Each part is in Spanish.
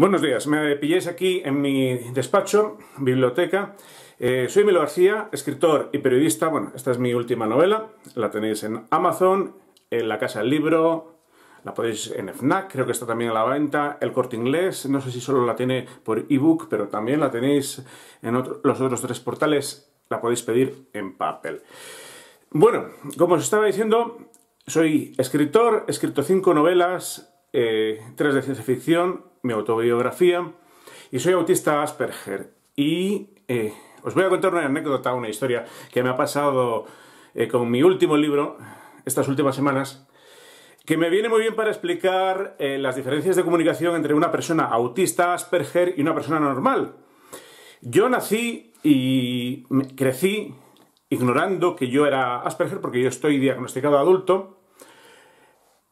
Buenos días, me pilláis aquí en mi despacho, biblioteca. Eh, soy Milo García, escritor y periodista. Bueno, esta es mi última novela, la tenéis en Amazon, en la Casa del Libro, la podéis en FNAC, creo que está también a la venta, El Corte Inglés, no sé si solo la tiene por ebook, pero también la tenéis en los otros tres portales, la podéis pedir en papel. Bueno, como os estaba diciendo, soy escritor, he escrito cinco novelas, eh, tres de ciencia ficción, mi autobiografía, y soy autista Asperger. Y eh, os voy a contar una anécdota, una historia que me ha pasado eh, con mi último libro, estas últimas semanas, que me viene muy bien para explicar eh, las diferencias de comunicación entre una persona autista Asperger y una persona normal. Yo nací y crecí ignorando que yo era Asperger, porque yo estoy diagnosticado adulto,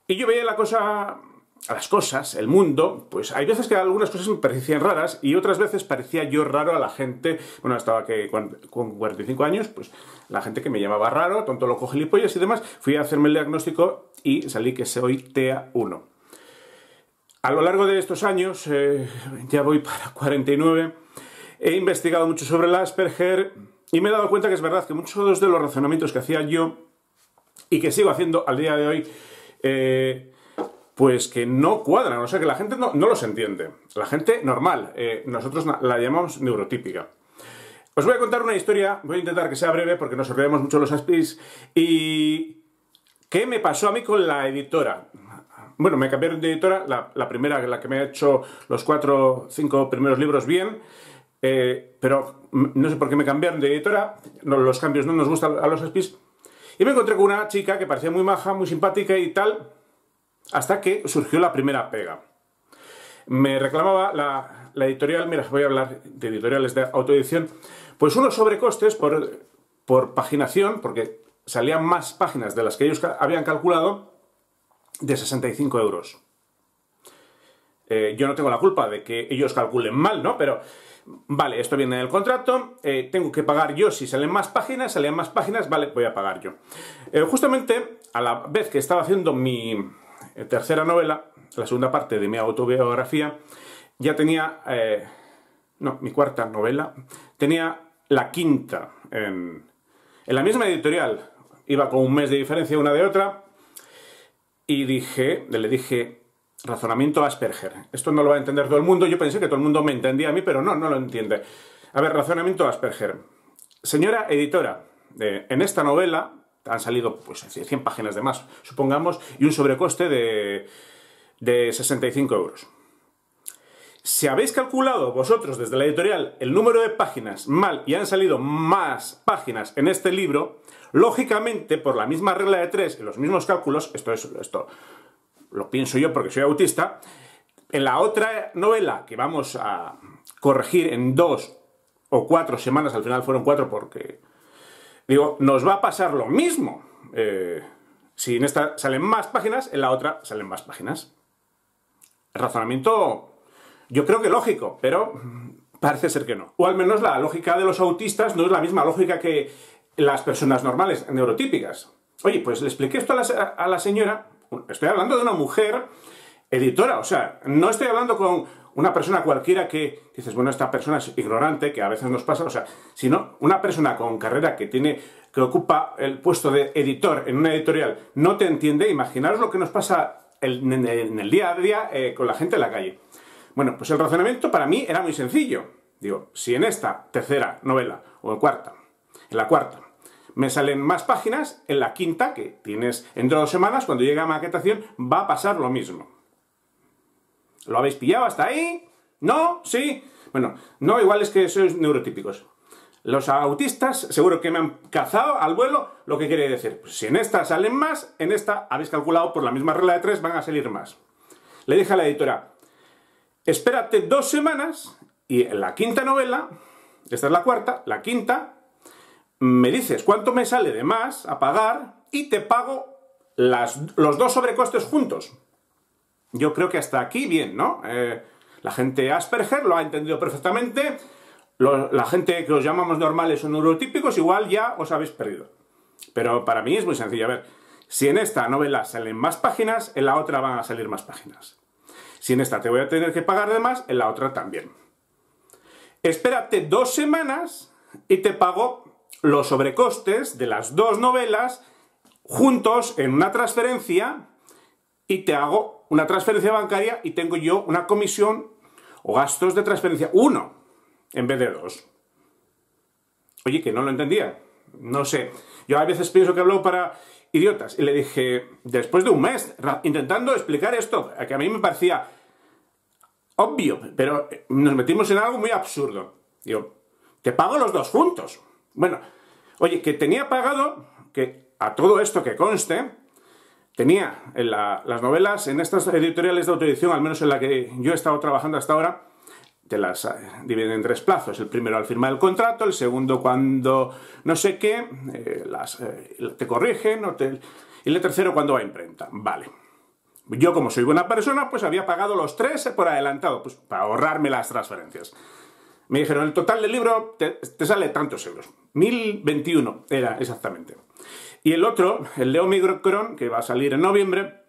y yo veía la cosa a las cosas, el mundo, pues hay veces que algunas cosas me parecían raras y otras veces parecía yo raro a la gente, bueno, estaba que con, 45 años, pues la gente que me llamaba raro, tonto loco gilipollas y demás, fui a hacerme el diagnóstico y salí que soy TEA1. A lo largo de estos años, eh, ya voy para 49, he investigado mucho sobre el Asperger y me he dado cuenta que es verdad que muchos de los razonamientos que hacía yo y que sigo haciendo al día de hoy, eh, pues que no cuadran, o sea que la gente no, no los entiende. La gente normal, eh, nosotros la llamamos neurotípica. Os voy a contar una historia, voy a intentar que sea breve porque nos olvidamos mucho los aspis. Y. ¿Qué me pasó a mí con la editora? Bueno, me cambiaron de editora, la, primera, la que me ha hecho los cuatro, cinco primeros libros bien. Eh, pero no sé por qué me cambiaron de editora, los cambios no nos gustan a los aspis. Y me encontré con una chica que parecía muy maja, muy simpática y tal, hasta que surgió la primera pega. Me reclamaba la, editorial, mira, voy a hablar de editoriales de autoedición, pues unos sobrecostes por, por paginación, porque salían más páginas de las que ellos habían calculado, de 65 euros. Eh, yo no tengo la culpa de que ellos calculen mal, ¿no? Pero, vale, esto viene del contrato, eh, tengo que pagar yo si salen más páginas, salían más páginas, vale, voy a pagar yo. Eh, justamente, a la vez que estaba haciendo mi, eh, tercera novela, la segunda parte de mi autobiografía, ya tenía, eh, no, mi cuarta novela, tenía la quinta en, la misma editorial. Iba con un mes de diferencia una de otra y dije, le dije, razonamiento Asperger. Esto no lo va a entender todo el mundo. Yo pensé que todo el mundo me entendía a mí, pero no, no lo entiende. A ver, razonamiento Asperger. Señora editora, eh, en esta novela han salido pues 100 páginas de más, supongamos, y un sobrecoste de, 65 euros. Si habéis calculado vosotros desde la editorial el número de páginas mal y han salido más páginas en este libro, lógicamente, por la misma regla de tres y los mismos cálculos, esto es esto lo pienso yo porque soy autista, en la otra novela que vamos a corregir en dos o cuatro semanas, al final fueron cuatro porque Digo, nos va a pasar lo mismo. Eh, si en esta salen más páginas, en la otra salen más páginas. Razonamiento, yo creo que lógico, pero parece ser que no. O al menos la lógica de los autistas no es la misma lógica que las personas normales, neurotípicas. Oye, pues le expliqué esto a la señora, estoy hablando de una mujer editora. O sea, no estoy hablando con una persona cualquiera que dices, bueno, esta persona es ignorante, que a veces nos pasa, o sea, sino una persona con carrera que tiene, que ocupa el puesto de editor en una editorial, no te entiende, imaginaros lo que nos pasa en, el, día a día eh, con la gente en la calle. Bueno, pues el razonamiento para mí era muy sencillo. Digo, si en esta tercera novela, o en cuarta, en la cuarta, me salen más páginas, en la quinta, que tienes en dos semanas, cuando llega a maquetación, va a pasar lo mismo. ¿Lo habéis pillado hasta ahí? ¿No? ¿Sí? Bueno, no, igual es que sois neurotípicos. Los autistas seguro que me han cazado al vuelo, lo que quiere decir, pues, si en esta salen más, en esta habéis calculado por la misma regla de tres van a salir más. Le dije a la editora, espérate dos semanas y en la quinta novela, esta es la cuarta, la quinta, me dices cuánto me sale de más a pagar y te pago los dos sobrecostes juntos. Yo creo que hasta aquí bien, ¿no? Eh, la gente Asperger lo ha entendido perfectamente. la gente que os llamamos normales o neurotípicos, igual ya os habéis perdido. Pero para mí es muy sencillo. A ver, si en esta novela salen más páginas, en la otra van a salir más páginas. Si en esta te voy a tener que pagar de más, en la otra también. Espérate dos semanas y te pago los sobrecostes de las dos novelas juntos en una transferencia y te hago una transferencia bancaria y tengo yo una comisión o gastos de transferencia uno, en vez de dos. Oye, que no lo entendía. No sé. Yo a veces pienso que hablo para idiotas. Y le dije, después de un mes, intentando explicar esto, que a mí me parecía obvio, pero eh, nos metimos en algo muy absurdo. Digo, te pago los dos juntos. Bueno, oye, que tenía pagado, que a todo esto que conste, tenía las novelas, en estas editoriales de autoedición, al menos en la que yo he estado trabajando hasta ahora, te las eh, dividen en tres plazos. El primero al firmar el contrato, el segundo cuando no sé qué, eh, eh, te corrigen, y el tercero cuando va a imprenta. Vale. Yo como soy buena persona, pues había pagado los tres por adelantado, pues para ahorrarme las transferencias. Me dijeron, el total del libro te, te sale tantos euros. 1021 era exactamente. Y el otro, el de Omicron, que va a salir en noviembre,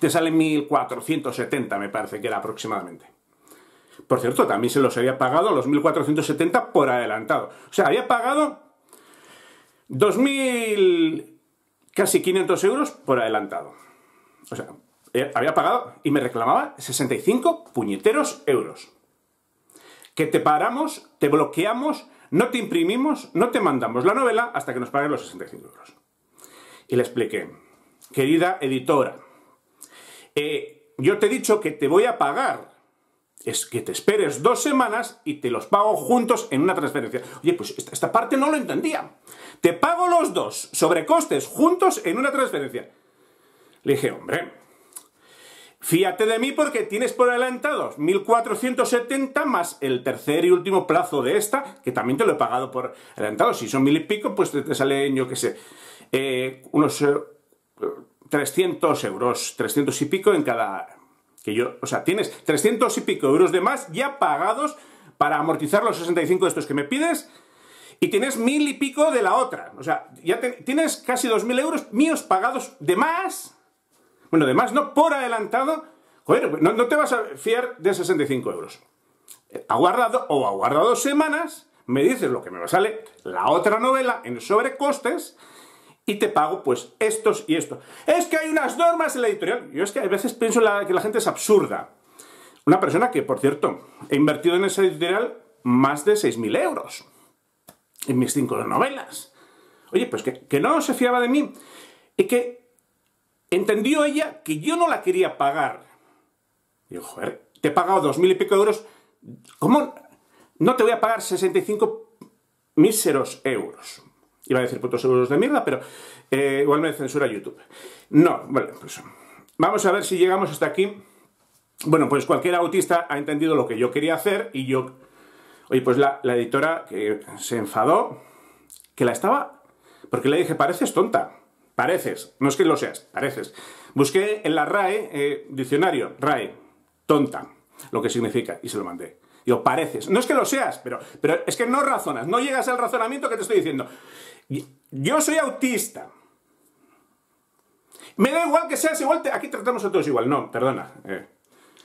te sale en 1470, me parece que era aproximadamente. Por cierto, también se los había pagado los 1470 por adelantado. O sea, había pagado 2000, casi 500 euros por adelantado. O sea, eh, había pagado y me reclamaba 65 puñeteros euros. Que te paramos, te bloqueamos, no te imprimimos, no te mandamos la novela hasta que nos paguen los 65 euros. Y le expliqué, querida editora, eh, yo te he dicho que te voy a pagar es que te esperes dos semanas y te los pago juntos en una transferencia. Oye, pues esta, parte no lo entendía. Te pago los dos sobrecostes juntos en una transferencia. Le dije, hombre, Fíjate de mí porque tienes por adelantados 1.470 más el tercer y último plazo de esta, que también te lo he pagado por adelantado. Si son mil y pico, pues te, sale, yo qué sé, eh, unos 300 eh, euros, 300 y pico en cada... Que yo, o sea, tienes 300 y pico euros de más ya pagados para amortizar los 65 de estos que me pides y tienes mil y pico de la otra. O sea, ya tienes casi 2.000 euros míos pagados de más. Bueno, de más no, por adelantado. Joder, pues, no, no te vas a fiar de 65 euros. Eh, aguardado o aguardado dos semanas, me dices lo que me va a sale la otra novela en sobrecostes y te pago pues estos y esto. Es que hay unas normas en la editorial. Yo es que a veces pienso que la gente es absurda. Una persona que, por cierto, he invertido en esa editorial más de 6.000 euros en mis cinco novelas. Oye, pues que, no se fiaba de mí y que entendió ella que yo no la quería pagar. yo, joder, te he pagado dos mil y pico de euros, ¿cómo no te voy a pagar 65 míseros euros? Iba a decir puntos seguros de mierda, pero eh, igual me censura YouTube. No, bueno, pues vamos a ver si llegamos hasta aquí. Bueno, pues cualquier autista ha entendido lo que yo quería hacer y yo... Oye, pues la, editora que se enfadó, que la estaba... Porque le dije, pareces tonta. Pareces. No es que lo seas, pareces. Busqué en la RAE, eh, diccionario, RAE, tonta, lo que significa, y se lo mandé lo pareces. No es que lo seas, pero, pero es que no razonas, no llegas al razonamiento que te estoy diciendo. Yo soy autista. Me da igual que seas igual, aquí tratamos a todos igual. No, perdona. Eh,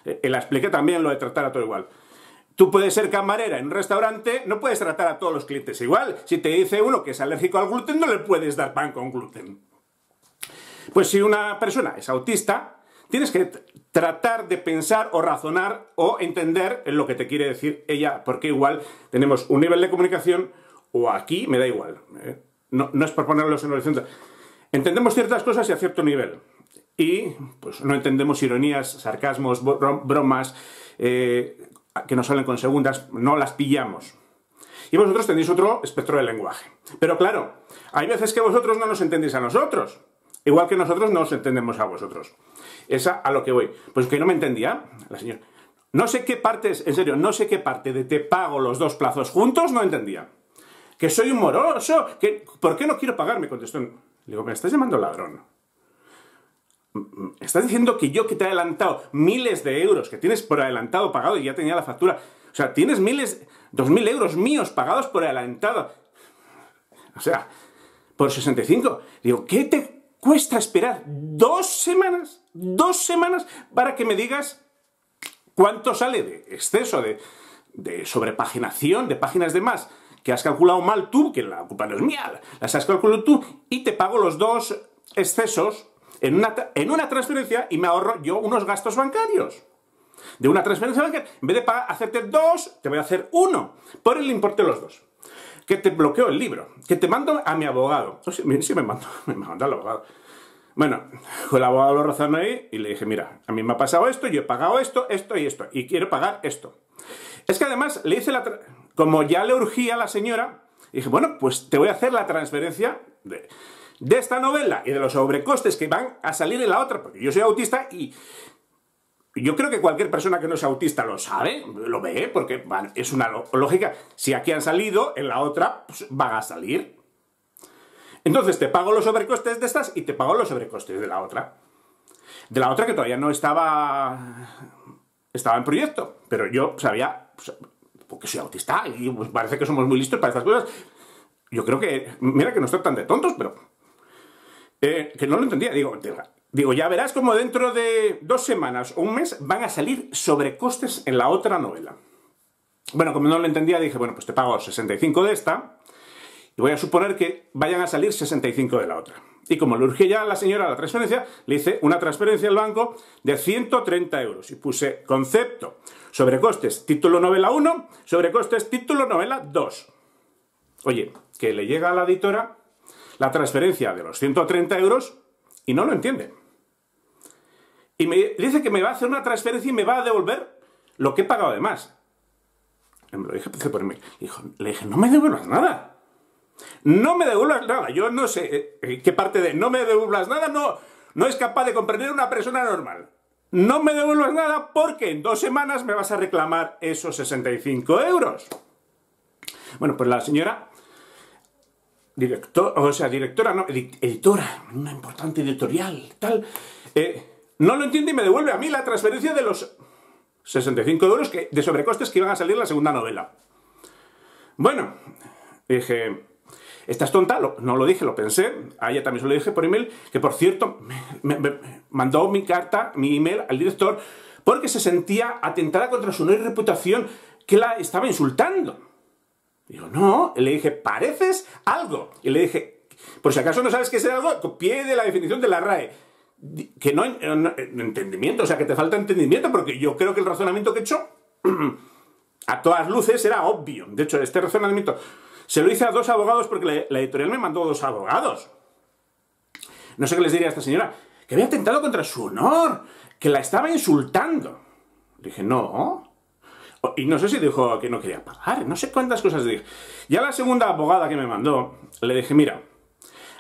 eh, la expliqué también lo de tratar a todos igual. Tú puedes ser camarera en un restaurante, no puedes tratar a todos los clientes igual. Si te dice uno que es alérgico al gluten, no le puedes dar pan con gluten. Pues si una persona es autista, tienes que tratar de pensar o razonar o entender lo que te quiere decir ella, porque igual tenemos un nivel de comunicación o aquí me da igual. ¿eh? No, es por ponerlos en horizonte. Entendemos ciertas cosas y a cierto nivel. Y pues no entendemos ironías, sarcasmos, bromas eh, que nos salen con segundas, no las pillamos. Y vosotros tenéis otro espectro de lenguaje. Pero claro, hay veces que vosotros no nos entendéis a nosotros. Igual que nosotros no os entendemos a vosotros. Esa a lo que voy. Pues que no me entendía la señora. No sé qué partes, en serio, no sé qué parte de te pago los dos plazos juntos no entendía. Que soy un moroso, que ¿por qué no quiero pagar? Me contestó. Le digo, me estás llamando ladrón. Mm, estás diciendo que yo que te he adelantado miles de euros, que tienes por adelantado pagado y ya tenía la factura. O sea, tienes miles, dos mil euros míos pagados por adelantado. O sea, por 65. Digo, ¿qué te cuesta esperar dos semanas, dos semanas para que me digas cuánto sale de exceso, de, sobrepaginación, de páginas de más que has calculado mal tú, que la culpa no es mía, las has calculado tú, y te pago los dos excesos en una, en una transferencia y me ahorro yo unos gastos bancarios. De una transferencia bancaria, en vez de hacerte dos, te voy a hacer uno, por el importe de los dos que te bloqueó el libro, que te mando a mi abogado. O oh, sea, me mandó, me mandó al abogado. Bueno, con el abogado lo razonó ahí y le dije, mira, a mí me ha pasado esto, yo he pagado esto, esto y esto, y quiero pagar esto. Es que además le hice la... Como ya le urgía a la señora, dije, bueno, pues te voy a hacer la transferencia de, de esta novela y de los sobrecostes que van a salir en la otra, porque yo soy autista y yo creo que cualquier persona que no sea autista lo sabe, lo ve, porque es una lógica. Si aquí han salido, en la otra pues, van a salir. Entonces te pago los sobrecostes de estas y te pago los sobrecostes de la otra. De la otra que todavía no estaba, estaba en proyecto, pero yo sabía, pues, porque soy autista y pues, parece que somos muy listos para estas cosas. Yo creo que, mira que no estoy tan de tontos, pero eh, que no lo entendía. Digo, Digo, ya verás como dentro de dos semanas o un mes van a salir sobrecostes en la otra novela. Bueno, como no lo entendía, dije, bueno, pues te pago 65 de esta y voy a suponer que vayan a salir 65 de la otra. Y como le urge ya a la señora la transferencia, le hice una transferencia al banco de 130 euros y puse concepto, sobrecostes, título novela 1, sobrecostes, título novela 2. Oye, que le llega a la editora la transferencia de los 130 euros y no lo entiende y me dice que me va a hacer una transferencia y me va a devolver lo que he pagado de más. dije pues, por mí. le dije, no me devuelvas nada. No me devuelvas nada. Yo no sé eh, eh, qué parte de no me devuelvas nada no, no es capaz de comprender una persona normal. No me devuelvas nada porque en dos semanas me vas a reclamar esos 65 euros. Bueno, pues la señora director, o sea, directora, no, editora, una importante editorial, tal, eh, no lo entiende y me devuelve a mí la transferencia de los 65 euros que, de sobrecostes que iban a salir en la segunda novela. Bueno, dije, ¿estás tonta? no lo dije, lo pensé. A ella también se lo dije por email, que por cierto, me, mandó mi carta, mi email al director, porque se sentía atentada contra su nueva reputación que la estaba insultando. Digo, no, le dije, pareces algo. Y le dije, por si acaso no sabes qué es algo, copié de la definición de la RAE que eh, eh, no entendimiento, o sea, que te falta entendimiento, porque yo creo que el razonamiento que he hecho a todas luces era obvio. De hecho, este razonamiento se lo hice a dos abogados porque la, editorial me mandó dos abogados. No sé qué les diría a esta señora, que había atentado contra su honor, que la estaba insultando. dije, no. Y no sé si dijo que no quería pagar, no sé cuántas cosas dije. Y a la segunda abogada que me mandó, le dije, mira,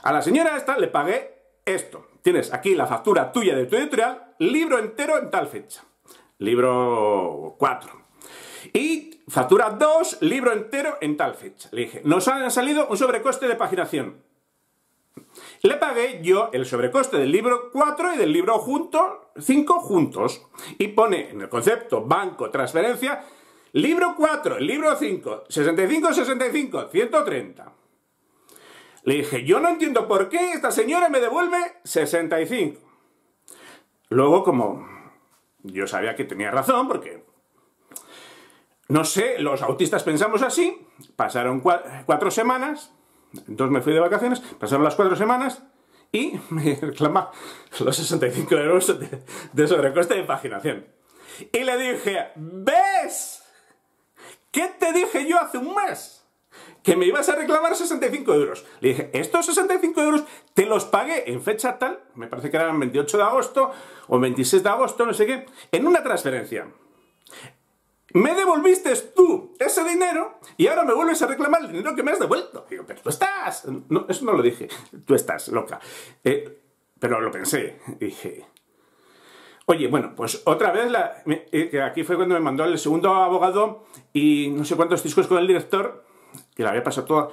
a la señora esta le pagué esto tienes aquí la factura tuya de tu editorial, libro entero en tal fecha. Libro 4. Y factura 2, libro entero en tal fecha. Le dije, nos ha salido un sobrecoste de paginación. Le pagué yo el sobrecoste del libro 4 y del libro junto, 5 juntos. Y pone en el concepto banco transferencia, libro 4, libro 5, 65, 65, 130. Le dije, yo no entiendo por qué esta señora me devuelve 65. Luego, como yo sabía que tenía razón, porque, no sé, los autistas pensamos así, pasaron cuatro semanas, entonces me fui de vacaciones, pasaron las cuatro semanas y me reclama los 65 euros de, de sobrecoste de paginación. Y le dije, ¿ves? ¿Qué te dije yo hace un mes? que me ibas a reclamar 65 euros. Le dije, estos 65 euros te los pagué en fecha tal, me parece que eran 28 de agosto o 26 de agosto, no sé qué, en una transferencia. Me devolviste tú ese dinero y ahora me vuelves a reclamar el dinero que me has devuelto. Digo, pero tú estás. No, eso no lo dije. Tú estás loca. Eh, pero lo pensé. Dije, Oye, bueno, pues otra vez, eh, que aquí fue cuando me mandó el segundo abogado y no sé cuántos discos con el director, que la había pasado toda.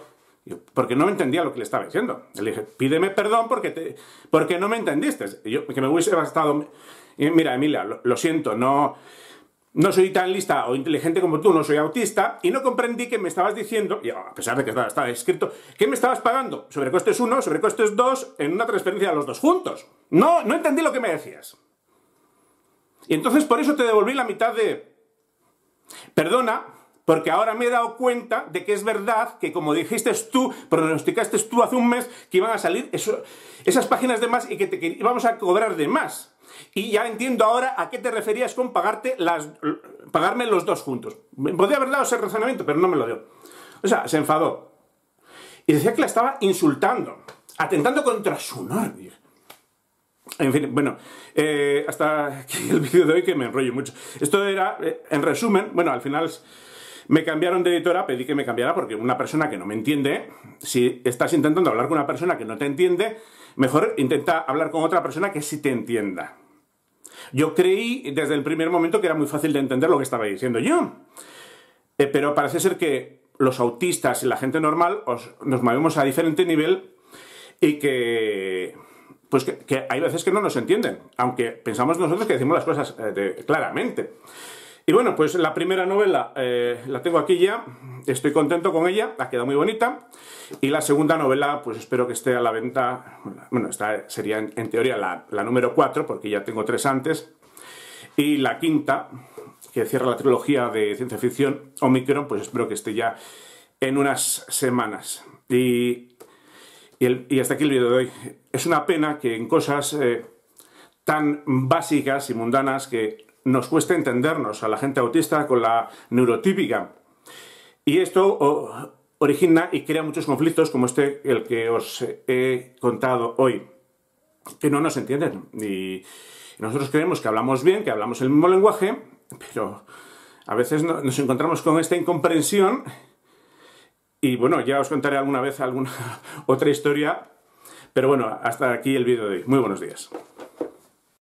Porque no me entendía lo que le estaba diciendo. Le dije, pídeme perdón porque, te, porque no me entendiste. Yo, que me hubiese bastado. Mira, Emilia, lo, siento, no. No soy tan lista o inteligente como tú, no soy autista, y no comprendí que me estabas diciendo, y a pesar de que estaba, escrito, que me estabas pagando sobre uno 1, costes dos en una transferencia de los dos juntos. No, no entendí lo que me decías. Y entonces por eso te devolví la mitad de... Perdona, porque ahora me he dado cuenta de que es verdad que, como dijiste tú, pronosticaste tú hace un mes que iban a salir eso, esas páginas de más y que te íbamos a cobrar de más. Y ya entiendo ahora a qué te referías con pagarte las, pagarme los dos juntos. Podría haber dado ese razonamiento, pero no me lo dio. O sea, se enfadó. Y decía que la estaba insultando, atentando contra su novia. En fin, bueno, eh, hasta aquí el vídeo de hoy que me enrollo mucho. Esto era, eh, en resumen, bueno, al final... Es, me cambiaron de editora, ah, pedí que me cambiara porque una persona que no me entiende, si estás intentando hablar con una persona que no te entiende, mejor intenta hablar con otra persona que sí te entienda. Yo creí desde el primer momento que era muy fácil de entender lo que estaba diciendo yo. Eh, pero parece ser que los autistas y la gente normal nos movemos a diferente nivel y que pues hay veces que no nos entienden, aunque pensamos nosotros que decimos las cosas eh, claramente. Y bueno, pues la primera novela eh, la tengo aquí ya, estoy contento con ella, ha quedado muy bonita. Y la segunda novela, pues espero que esté a la venta, bueno, esta sería en, teoría la, número 4, porque ya tengo tres antes. Y la quinta, que cierra la trilogía de ciencia ficción, Omicron, pues espero que esté ya en unas semanas. Y, hasta aquí el vídeo de hoy. Es una pena que en cosas eh, tan básicas y mundanas que nos cuesta entendernos a la gente autista con la neurotípica. Y esto origina y crea muchos conflictos como este, el que os he contado hoy, que no nos entienden. Y nosotros creemos que hablamos bien, que hablamos el mismo lenguaje, pero a veces nos encontramos con esta incomprensión. Y bueno, ya os contaré alguna vez alguna otra historia. Pero bueno, hasta aquí el vídeo de hoy. Muy buenos días.